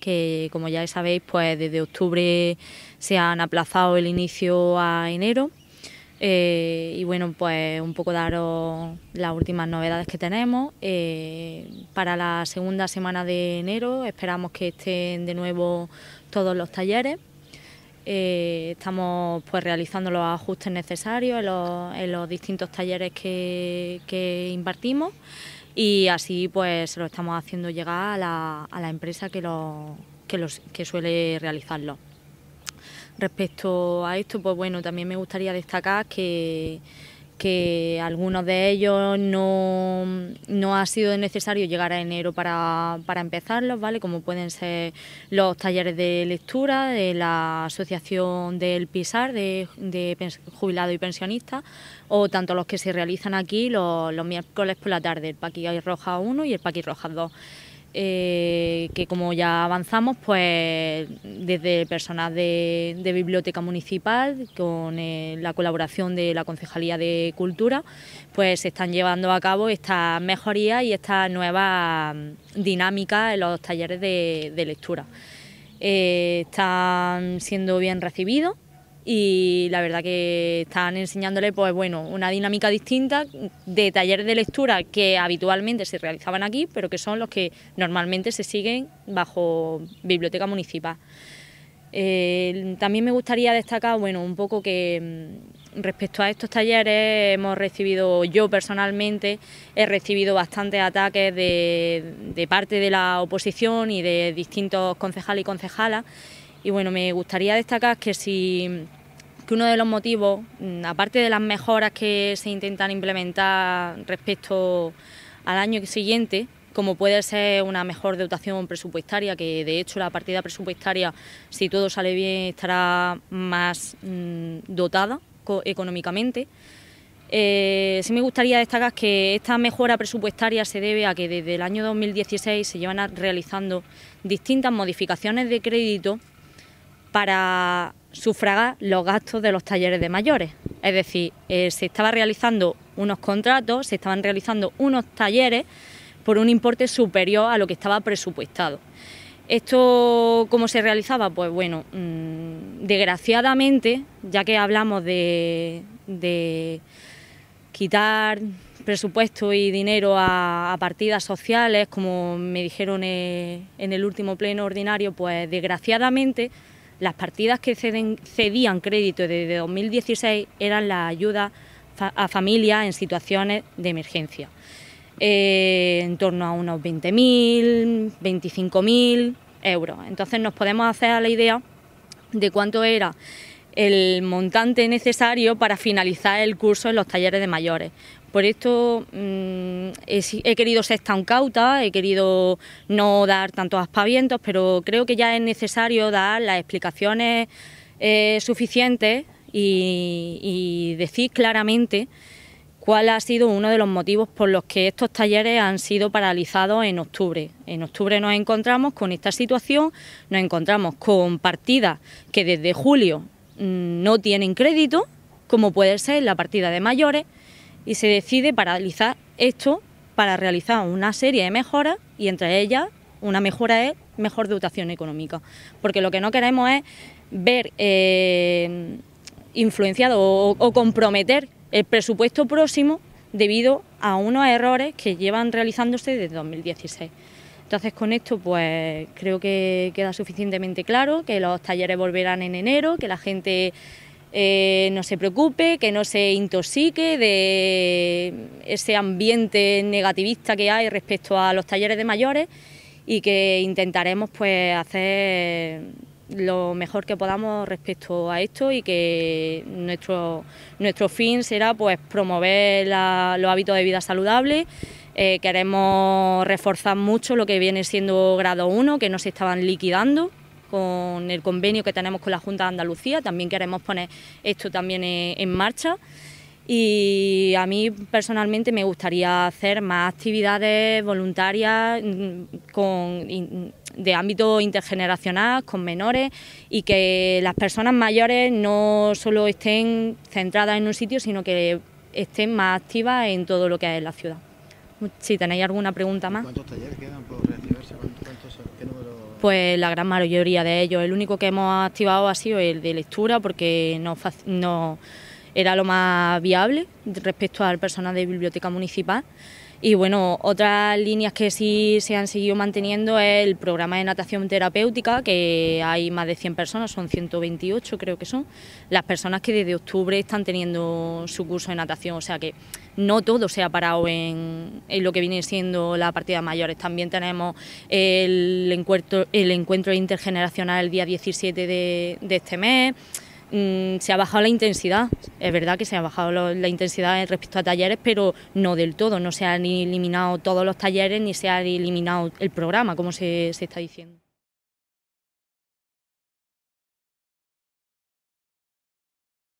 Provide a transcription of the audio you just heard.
que como ya sabéis, pues desde octubre se han aplazado el inicio a enero. Eh, y bueno, pues un poco daros las últimas novedades que tenemos. Eh, para la segunda semana de enero esperamos que estén de nuevo todos los talleres. Eh, estamos pues realizando los ajustes necesarios en los, distintos talleres que impartimos y así pues lo estamos haciendo llegar a la, empresa que, lo, que, los, que suele realizarlo. Respecto a esto, pues bueno, también me gustaría destacar que que algunos de ellos no, ha sido necesario llegar a enero para, para empezarlos, ¿vale? Como pueden ser los talleres de lectura de la Asociación del PISAR de, jubilados y pensionistas, o tanto los que se realizan aquí los, miércoles por la tarde, el Paqui Roja 1 y el Paqui Roja 2 que, como ya avanzamos, pues desde personas de, biblioteca municipal, con eh, la colaboración de la Concejalía de Cultura, pues se están llevando a cabo estas mejorías y estas nueva dinámica en los talleres de, lectura. Eh, están siendo bien recibidos y la verdad que están enseñándole pues bueno, una dinámica distinta de talleres de lectura que habitualmente se realizaban aquí, pero que son los que normalmente se siguen bajo biblioteca municipal. Eh, también me gustaría destacar, bueno, un poco que mm, respecto a estos talleres hemos recibido, yo personalmente he recibido bastantes ataques de, de parte de la oposición y de distintos concejales y concejalas. Y bueno, me gustaría destacar que si que uno de los motivos, mm, aparte de las mejoras que se intentan implementar respecto al año siguiente, como puede ser una mejor dotación presupuestaria, que de hecho la partida presupuestaria, si todo sale bien, estará más mm, dotada económicamente. Eh, sí me gustaría destacar que esta mejora presupuestaria se debe a que desde el año 2016 se llevan realizando distintas modificaciones de crédito para sufragar los gastos de los talleres de mayores. Es decir, eh, se estaban realizando unos contratos, se estaban realizando unos talleres por un importe superior a lo que estaba presupuestado. Esto, ¿cómo se realizaba? Pues bueno, mm, desgraciadamente, ya que hablamos de, quitar presupuesto y dinero a, partidas sociales, como me dijeron eh, en el último pleno ordinario, pues desgraciadamente las partidas que cedían crédito desde 2016 eran la ayuda a familias en situaciones de emergencia, eh, en torno a unos 20.000, 25.000 euros. Entonces nos podemos hacer la idea de cuánto era el montante necesario para finalizar el curso en los talleres de mayores, por esto mm, he, querido ser tan cauta, he querido no dar tantos aspavientos, pero creo que ya es necesario dar las explicaciones eh, suficientes y, y decir claramente cuál ha sido uno de los motivos por los que estos talleres han sido paralizados en octubre. En octubre nos encontramos con esta situación, nos encontramos con partidas que desde julio mm, no tienen crédito, como puede ser la partida de mayores, y se decide paralizar esto para realizar una serie de mejoras y entre ellas una mejora es mejor dotación económica, porque lo que no queremos es ver eh, influenciado o, o comprometer el presupuesto próximo debido a unos errores que llevan realizándose desde 2016. Entonces con esto pues creo que queda suficientemente claro que los talleres volverán en enero, que la gente eh, no se preocupe, que no se intoxique de ese ambiente negativista que hay respecto a los talleres de mayores y que intentaremos pues hacer lo mejor que podamos respecto a esto y que nuestro, nuestro fin será pues promover los hábitos de vida saludables. Eh, queremos reforzar mucho lo que viene siendo grado 1, que no se estaban liquidando con el convenio que tenemos con la Junta de Andalucía, también queremos poner esto también eh, en marcha. Y a mí personalmente me gustaría hacer más actividades voluntarias mm, con, de ámbito intergeneracional con menores y que las personas mayores no solo estén centradas en un sitio, sino que estén más activas en todo lo que es la ciudad. Si tenéis alguna pregunta más. ¿Cuántos talleres quedan por pues la gran mayoría de ellos. El único que hemos activado ha sido el de lectura porque no, era lo más viable respecto al personal de biblioteca municipal. Y bueno, otras líneas que sí se han seguido manteniendo es el programa de natación terapéutica, que hay más de 100 personas, son 128 creo que son, las personas que desde octubre están teniendo su curso de natación, o sea que no todo se ha parado en, lo que viene siendo la partida mayores. También tenemos el encuentro, el encuentro intergeneracional el día 17 de este mes. Mm, se ha bajado la intensidad. Es verdad que se ha bajado la intensidad respecto a talleres, pero no del todo. No se han eliminado todos los talleres ni se ha eliminado el programa, como se está diciendo.